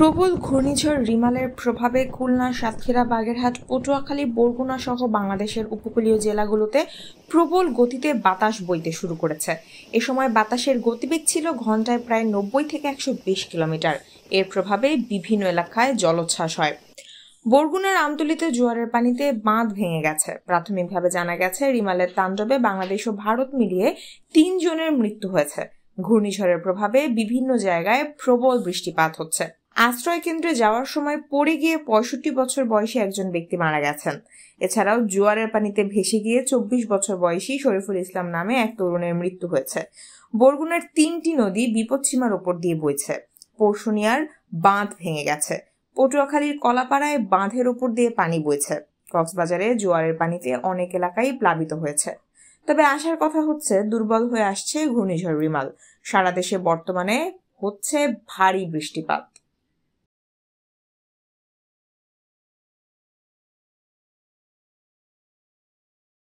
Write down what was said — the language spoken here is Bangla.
প্রবল ঘূর্ণিঝড় রিমালের প্রভাবে খুলনা সাতক্ষীরা বাগেরহাট পটুয়াখালী বরগুনা সহ বাংলাদেশের উপকূলীয় জেলাগুলোতে প্রবল গতিতে বাতাস বইতে শুরু করেছে এ সময় বাতাসের গতিবেগ ছিল ঘন্টায় প্রায় নব্বই থেকে একশো বিশ কিলোমিটার এর প্রভাবে বিভিন্ন এলাকায় জলোচ্ছ্বাস হয় বরগুনার আমতলিতে জোয়ারের পানিতে বাঁধ ভেঙে গেছে প্রাথমিকভাবে জানা গেছে রিমালের তাণ্ডবে বাংলাদেশ ও ভারত মিলিয়ে তিনজনের মৃত্যু হয়েছে ঘূর্ণিঝড়ের প্রভাবে বিভিন্ন জায়গায় প্রবল বৃষ্টিপাত হচ্ছে আশ্রয় কেন্দ্রে যাওয়ার সময় পড়ে গিয়ে পঁয়ষট্টি বছর বয়সে একজন ব্যক্তি মারা গেছেন এছাড়াও জোয়ারের পানিতে ভেসে গিয়ে চব্বিশ বছর বয়সী শরীফুল ইসলাম নামে এক তরুণের মৃত্যু হয়েছে বরগুনার তিনটি নদী বিপদসীমার ওপর দিয়ে বইছে পরশুনিয়ার বাঁধ ভেঙে গেছে পটুয়াখালীর কলাপাড়ায় বাঁধের ওপর দিয়ে পানি বইছে কক্সবাজারে জোয়ারের পানিতে অনেক এলাকাই প্লাবিত হয়েছে তবে আসার কথা হচ্ছে দুর্বল হয়ে আসছে ঘূর্ণিঝড় রিমাল সারা দেশে বর্তমানে হচ্ছে ভারী বৃষ্টিপাত